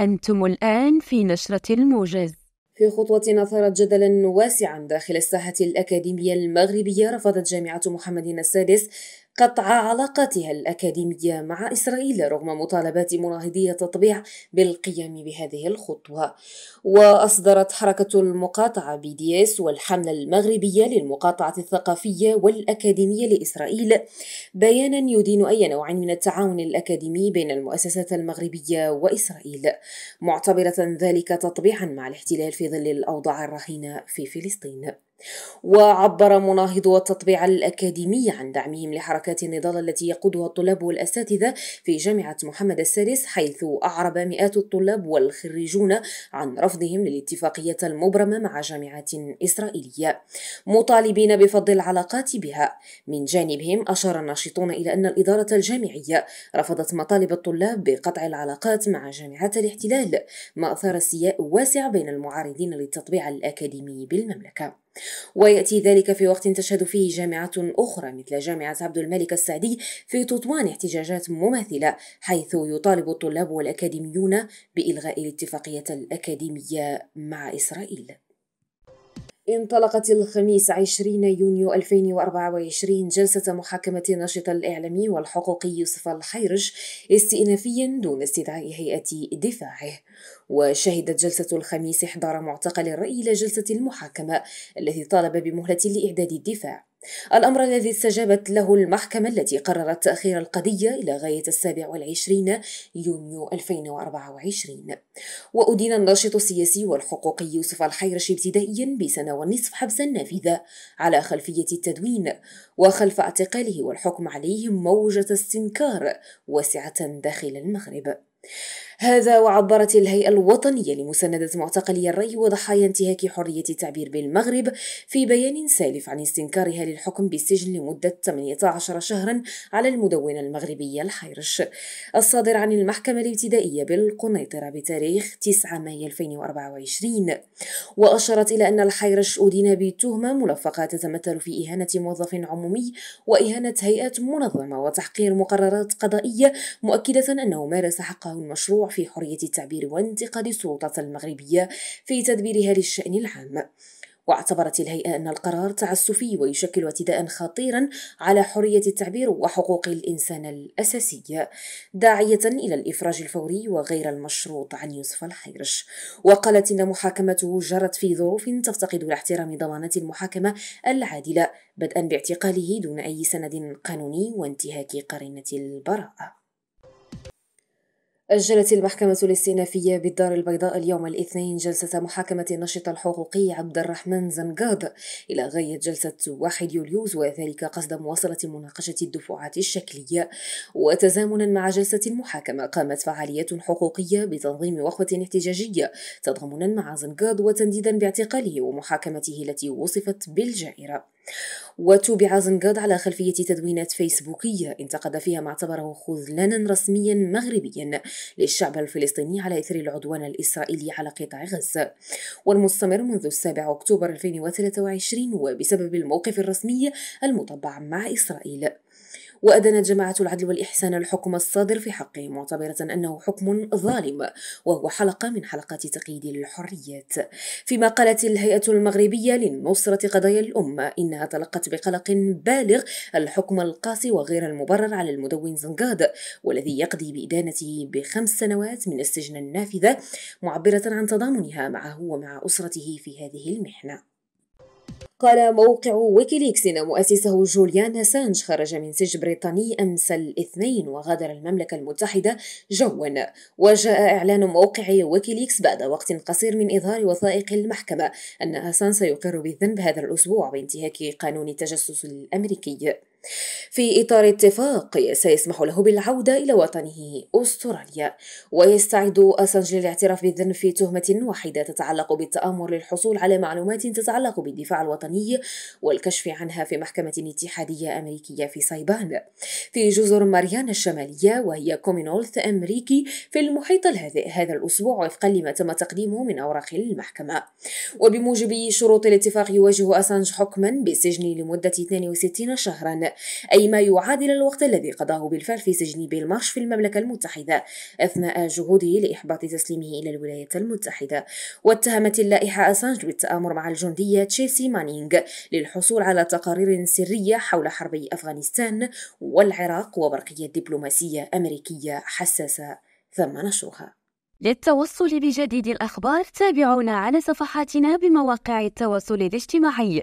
أنتم الآن في نشرة الموجز في خطوة أثارت جدلا واسعا داخل الساحة الأكاديمية المغربية رفضت جامعة محمد السادس قطع علاقاتها الأكاديمية مع إسرائيل رغم مطالبات مناهضي التطبيع بالقيام بهذه الخطوة وأصدرت حركة المقاطعة بي دي اس والحملة المغربية للمقاطعة الثقافية والأكاديمية لإسرائيل بيانا يدين أي نوع من التعاون الأكاديمي بين المؤسسات المغربية وإسرائيل معتبرة ذلك تطبيعا مع الاحتلال في ظل الأوضاع الرهينة في فلسطين وعبر مناهضو التطبيع الأكاديمي عن دعمهم لحركات النضال التي يقودها الطلاب والأساتذة في جامعة محمد السادس حيث أعرب مئات الطلاب والخريجون عن رفضهم للاتفاقية المبرمة مع جامعات إسرائيلية مطالبين بفض العلاقات بها من جانبهم أشار الناشطون إلى أن الإدارة الجامعية رفضت مطالب الطلاب بقطع العلاقات مع جامعات الاحتلال ما أثار استياء واسع بين المعارضين للتطبيع الأكاديمي بالمملكة ويأتي ذلك في وقت تشهد فيه جامعة أخرى مثل جامعة عبد الملك السعدي في تطوان احتجاجات مماثلة حيث يطالب الطلاب والأكاديميون بإلغاء الاتفاقية الأكاديمية مع إسرائيل انطلقت الخميس 20 يونيو 2024 جلسة محاكمة الناشط الإعلامي والحقوقي يوسف الحيرش استئنافيا دون استدعاء هيئة دفاعه وشهدت جلسة الخميس إحضار معتقل الرأي إلى جلسة المحاكمة التي طالب بمهلة لإعداد الدفاع الأمر الذي استجابت له المحكمة التي قررت تأخير القضية إلى غاية السابع والعشرين يونيو 2024 وأدين الناشط السياسي والحقوقي يوسف الحيرش ابتدائيا بسنة ونصف حبس النافذة على خلفية التدوين وخلف اعتقاله والحكم عليه موجة استنكار واسعة داخل المغرب هذا وعبرت الهيئة الوطنية لمساندة معتقلي الرأي وضحايا انتهاك حرية التعبير بالمغرب في بيان سالف عن استنكارها للحكم بالسجن لمدة 18 شهرا على المدونة المغربية الحيرش الصادر عن المحكمة الابتدائية بالقنيطرة بتاريخ 9 مايو 2024 وأشارت إلى أن الحيرش أدين بتهمة ملفقة تتمثل في إهانة موظف عمومي وإهانة هيئة منظمة وتحقير مقررات قضائية مؤكدة أنه مارس حقه المشروع في حرية التعبير وانتقاد السلطات المغربية في تدبيرها للشأن العام واعتبرت الهيئة أن القرار تعسفي ويشكل اعتداء خطيرا على حرية التعبير وحقوق الإنسان الأساسية داعية إلى الإفراج الفوري وغير المشروط عن يوسف الحيرش وقالت إن محاكمته جرت في ظروف تفتقد لاحترام ضمانات المحاكمة العادلة بدءا باعتقاله دون أي سند قانوني وانتهاك قرينة البراءة أجلت المحكمة الاستئنافية بالدار البيضاء اليوم الاثنين جلسة محاكمة النشط الحقوقي عبد الرحمن زنقاض إلى غاية جلسة 1 يوليوز وذلك قصد مواصلة مناقشة الدفعات الشكلية وتزامنا مع جلسة المحاكمة قامت فعاليات حقوقية بتنظيم وقفة احتجاجية تضامنا مع زنقاض وتنديدا باعتقاله ومحاكمته التي وصفت بالجائرة وتوبع قاد على خلفية تدوينات فيسبوكية انتقد فيها ما اعتبره خذلانا رسميا مغربيا للشعب الفلسطيني على إثر العدوان الإسرائيلي على قطاع غزة والمستمر منذ السابع أكتوبر 2023 وبسبب الموقف الرسمي المطبع مع إسرائيل وأدانت جماعة العدل والإحسان الحكم الصادر في حقه معتبرة أنه حكم ظالم وهو حلقة من حلقات تقييد الحريات فيما قالت الهيئة المغربية لنصرة قضايا الأمة إنها تلقت بقلق بالغ الحكم القاسي وغير المبرر على المدون زنقاد والذي يقضي بإدانته بخمس سنوات من السجن النافذة معبرة عن تضامنها معه ومع أسرته في هذه المحنة قال موقع ويكيليكس إن مؤسسه جوليان أسانج خرج من سجن بريطاني أمس الاثنين وغادر المملكة المتحدة جوا وجاء إعلان موقع ويكيليكس بعد وقت قصير من إظهار وثائق المحكمة أن أسانج سيقر بالذنب هذا الأسبوع بانتهاك قانون التجسس الأمريكي في إطار اتفاق سيسمح له بالعودة إلى وطنه أستراليا ويستعد أسانج للاعتراف بالذنب في تهمة واحدة تتعلق بالتآمر للحصول على معلومات تتعلق بالدفاع الوطني والكشف عنها في محكمة اتحادية أمريكية في سايبان في جزر ماريانا الشمالية وهي كومينولث أمريكي في المحيط الهادئ هذا الأسبوع وفقا لما تم تقديمه من أوراق المحكمة وبموجب شروط الاتفاق يواجه أسانج حكما بالسجن لمدة 62 شهرا أي ما يعادل الوقت الذي قضاه بالفعل في سجن بيلمارش في المملكة المتحدة أثناء جهوده لإحباط تسليمه إلى الولايات المتحدة واتهمت اللائحة أسانج بالتآمر مع الجندية تشيلسي مانينغ للحصول على تقارير سرية حول حربي أفغانستان والعراق وبرقية دبلوماسية أمريكية حساسة ثم نشرها للتوصل بجديد الأخبار تابعونا على صفحاتنا بمواقع التواصل الاجتماعي